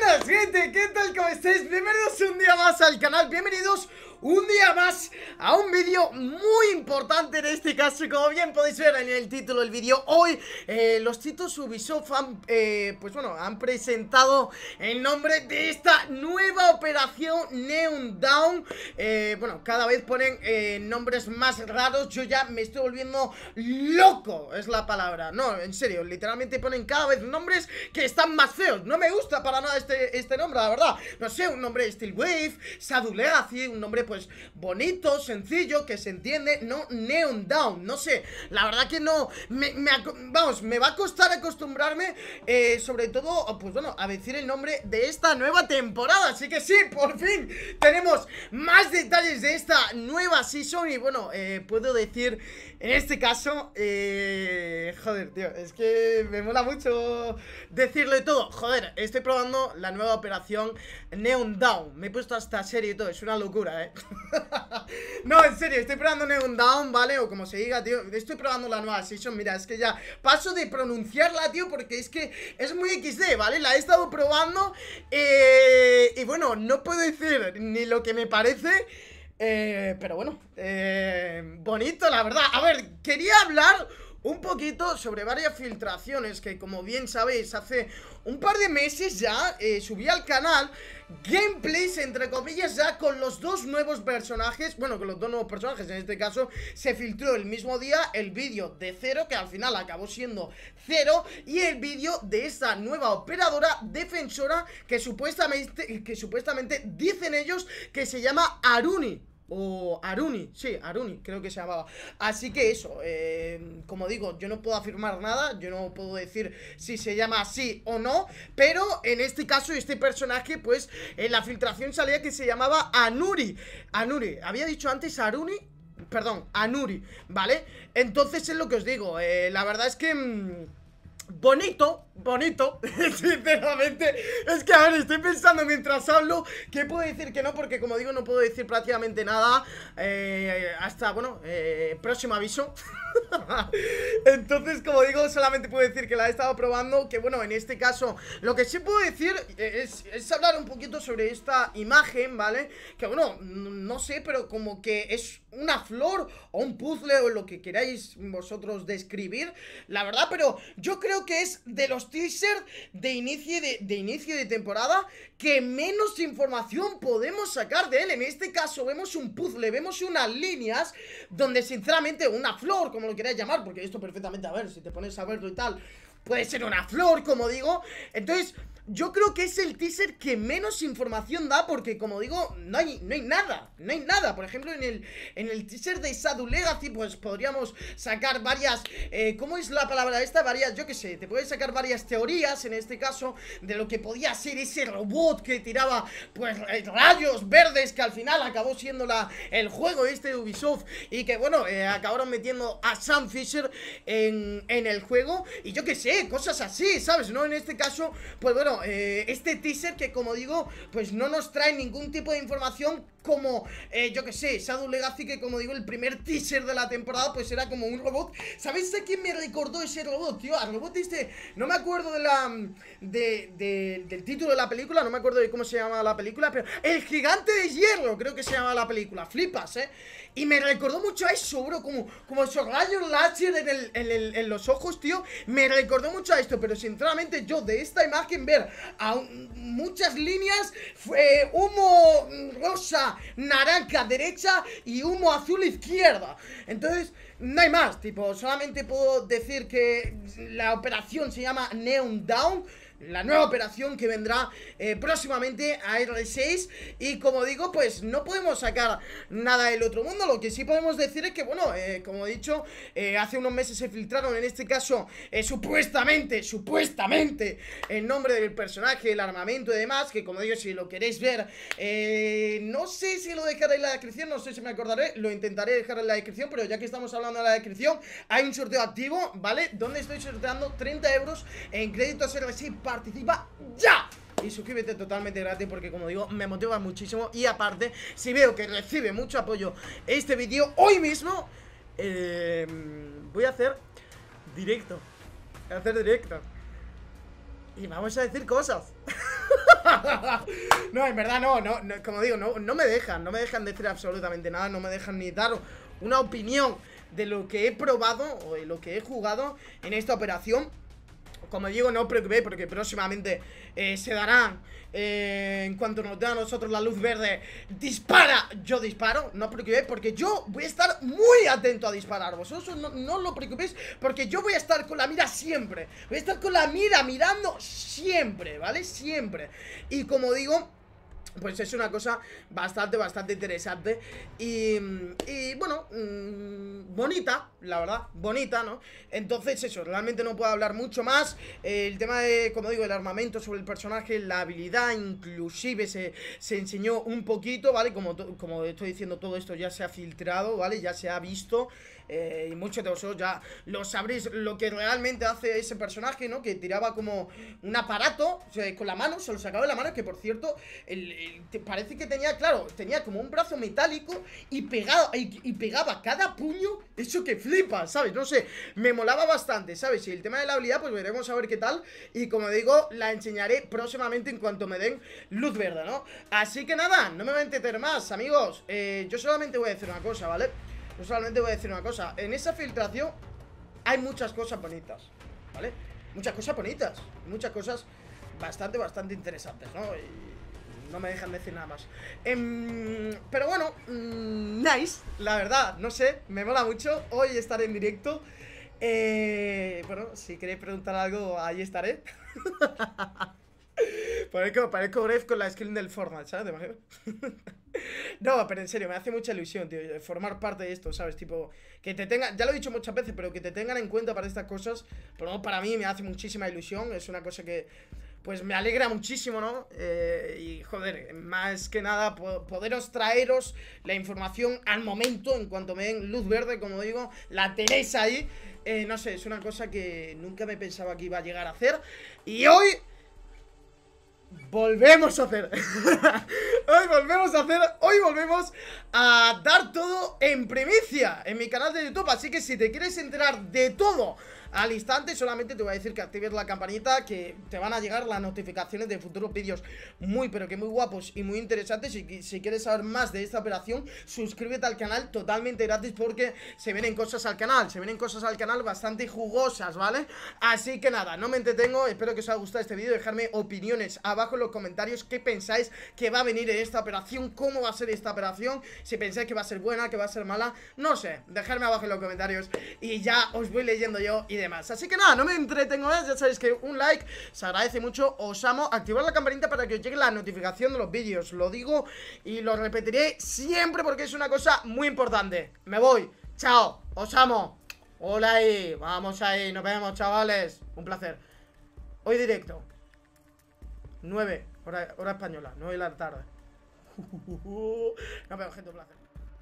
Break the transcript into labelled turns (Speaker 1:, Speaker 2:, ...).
Speaker 1: Buenas gente, ¿qué tal? ¿Cómo estáis? Bienvenidos un día más al canal, bienvenidos un día más a un vídeo muy importante en este caso Como bien podéis ver en el título del vídeo Hoy eh, los chicos Ubisoft han, eh, pues bueno, han presentado el nombre de esta nueva operación Neon Down eh, Bueno, cada vez ponen nombres más raros Yo ya me estoy volviendo loco, es la palabra No, en serio, literalmente ponen cada vez nombres que están más feos No me gusta para nada este, este nombre, la verdad No sé, un nombre Steel Wave, Shadow un nombre... Pues, pues, bonito, sencillo, que se entiende, no neon down, no sé, la verdad que no, me, vamos, me va a costar acostumbrarme, eh, sobre todo, pues bueno, a decir el nombre de esta nueva temporada, así que sí, por fin tenemos más detalles de esta nueva season y bueno, eh, puedo decir, en este caso, eh, joder, tío, es que me mola mucho decirle todo, joder, estoy probando la nueva operación Neon Down, me he puesto hasta serie y todo, es una locura, eh no, en serio, estoy probando un down, ¿vale? O como se diga, tío. Estoy probando la nueva Season. Mira, es que ya paso de pronunciarla, tío, porque es que es muy XD, ¿vale? La he estado probando. Eh, y bueno, no puedo decir ni lo que me parece. Eh, pero bueno, eh, bonito, la verdad. A ver, quería hablar un poquito sobre varias filtraciones que como bien sabéis hace un par de meses ya eh, subí al canal gameplays entre comillas ya con los dos nuevos personajes, bueno con los dos nuevos personajes en este caso se filtró el mismo día el vídeo de Cero que al final acabó siendo Cero y el vídeo de esta nueva operadora defensora que supuestamente, que supuestamente dicen ellos que se llama Aruni o Aruni, sí, Aruni creo que se llamaba. Así que eso, eh, como digo, yo no puedo afirmar nada, yo no puedo decir si se llama así o no, pero en este caso este personaje, pues en la filtración salía que se llamaba Anuri. Anuri, había dicho antes Aruni, perdón, Anuri, ¿vale? Entonces es lo que os digo, eh, la verdad es que... Mm, bonito, bonito, sinceramente. Es que, a ver, estoy pensando mientras hablo que puedo decir que no, porque como digo, no puedo decir prácticamente nada eh, hasta, bueno, eh, próximo aviso. Entonces, como digo, solamente puedo decir que la he estado probando, que bueno, en este caso, lo que sí puedo decir eh, es, es hablar un poquito sobre esta imagen, ¿vale? Que bueno, no sé, pero como que es una flor o un puzzle o lo que queráis vosotros describir, la verdad, pero yo creo que es de los Teaser de inicio de, de, inicio de temporada que menos información podemos sacar de él. En este caso vemos un puzzle, vemos unas líneas donde sinceramente una flor, como lo queráis llamar, porque esto perfectamente, a ver, si te pones a verlo y tal, puede ser una flor, como digo. Entonces, yo creo que es el teaser que menos información da porque, como digo, no hay, no hay nada, no hay nada. Por ejemplo, en el, en el teaser de Sadu Legacy, pues podríamos sacar varias, eh, ¿cómo es la palabra esta? Varias, yo qué sé, te puedes sacar varias teorías, en este caso, de lo que podía ser ese robot que tiraba, pues, eh, rayos verdes que al final acabó siendo la, el juego este de Ubisoft y que, bueno, eh, acabaron metiendo a Sam Fisher en, en el juego y yo qué sé, ¿eh? cosas así, ¿sabes? No, en este caso, pues bueno, eh, este teaser que como digo, pues no nos trae ningún tipo de información como, eh, yo que sé, Shadow Legacy, que como digo, el primer teaser de la temporada, pues era como un robot. ¿sabes a quién me recordó ese robot, tío? Al robot este, no me acuerdo de la de, del título de la película, no me acuerdo de cómo se llamaba la película, pero El Gigante de Hierro, creo que se llama la película, flipas, ¿eh? Y me recordó mucho a eso, bro, como, como esos rayos láser en, en, en los ojos, tío, me recordó mucho a esto, pero sinceramente yo de esta imagen ver a muchas líneas, fue humo rosa, naranja derecha y humo azul izquierda. Entonces, no hay más, tipo, solamente puedo decir que la operación se llama Neon Down la nueva operación que vendrá eh, próximamente a R6 y como digo, pues no podemos sacar nada del otro mundo, lo que sí podemos decir es que, bueno, eh, como he dicho eh, hace unos meses se filtraron, en este caso supuestamente, supuestamente el nombre del personaje, el armamento y demás, que como digo, si lo queréis ver no sé si lo dejaré en la descripción, no sé si me acordaré, lo intentaré dejar en la descripción, pero ya que estamos hablando de la descripción, hay un sorteo activo, ¿vale? Donde estoy sorteando 30 euros en créditos R6 para participa ya y suscríbete totalmente gratis porque como digo me motiva muchísimo y aparte si veo que recibe mucho apoyo este vídeo hoy mismo eh, voy a hacer directo voy a hacer directo y vamos a decir cosas no en verdad no, no, como digo no, no me dejan no me dejan decir absolutamente nada no me dejan ni dar una opinión de lo que he probado o de lo que he jugado en esta operación como digo, no os preocupéis porque próximamente eh, se darán, eh, en cuanto nos dé a nosotros la luz verde, dispara, yo disparo, no os preocupéis porque yo voy a estar muy atento a disparar. Vosotros no, os lo preocupéis porque yo voy a estar con la mira siempre. Voy a estar con la mira mirando siempre, ¿vale? Siempre. Y como digo pues es una cosa bastante, bastante interesante y, bueno, mm, bonita, la verdad, bonita, ¿no? Entonces eso, realmente no puedo hablar mucho más, el tema de, como digo, el armamento sobre el personaje, la habilidad, inclusive se, enseñó un poquito, ¿vale? Como, como estoy diciendo, todo esto ya se ha filtrado, ¿vale? Ya se ha visto, eh, y muchos de vosotros ya lo sabréis lo que realmente hace ese personaje, ¿no? Que tiraba como un aparato con la mano, se lo sacaba de la mano, que por cierto, parece que tenía, claro, tenía como un brazo metálico y, pegado, y, pegaba cada puño, eso que flipa, ¿sabes? No sé, me molaba bastante, ¿sabes? Y el tema de la habilidad, pues veremos a ver qué tal, y como digo, la enseñaré próximamente en cuanto me den luz verde, ¿no? Así que nada, no me voy a entender más, amigos, eh, yo solamente voy a decir una cosa, ¿vale? Yo solamente voy a decir una cosa En esa filtración hay muchas cosas bonitas ¿Vale? Muchas cosas bonitas Muchas cosas bastante, bastante interesantes, ¿no? Y no me dejan decir nada más em, Pero bueno, mm, nice La verdad, no sé, me mola mucho Hoy estaré en directo eh, Bueno, si queréis preguntar algo, ahí estaré Parezco, parezco Gref con la skin del Fortnite, ¿sabes? no, pero en serio, me hace mucha ilusión, tío, formar parte de esto, ¿sabes? Tipo, que te tengan, ya lo he dicho muchas veces, pero que te tengan en cuenta para estas cosas, por lo para mí me hace muchísima ilusión, es una cosa que, pues me alegra muchísimo, ¿no? Eh, y joder, más que nada, poderos traeros la información al momento, en cuanto me den luz verde, como digo, la tenéis ahí. Eh, no sé, es una cosa que nunca me pensaba que iba a llegar a hacer. Y hoy volvemos a hacer. hoy volvemos a hacer, hoy volvemos a dar todo en primicia en mi canal de YouTube. Así que si te quieres enterar de todo al instante solamente te voy a decir que actives la campanita que te van a llegar las notificaciones de futuros vídeos muy pero que muy guapos y muy interesantes y si quieres saber más de esta operación suscríbete al canal totalmente gratis porque se vienen cosas al canal, se vienen cosas al canal bastante jugosas, ¿vale? Así que nada, no me entretengo, espero que os haya gustado este vídeo, dejarme opiniones abajo en los comentarios qué pensáis que va a venir en esta operación, cómo va a ser esta operación, si pensáis que va a ser buena, que va a ser mala, no sé, dejadme abajo en los comentarios y ya os voy leyendo yo y Así que nada, no me entretengo más, ya sabéis que un like se agradece mucho Os amo, activar la campanita para que os llegue la notificación de los vídeos Lo digo y lo repetiré siempre porque es una cosa muy importante Me voy, chao, os amo Hola ahí, vamos ahí, nos vemos chavales Un placer Hoy directo 9, hora, española, 9 de la tarde no vemos gente, un placer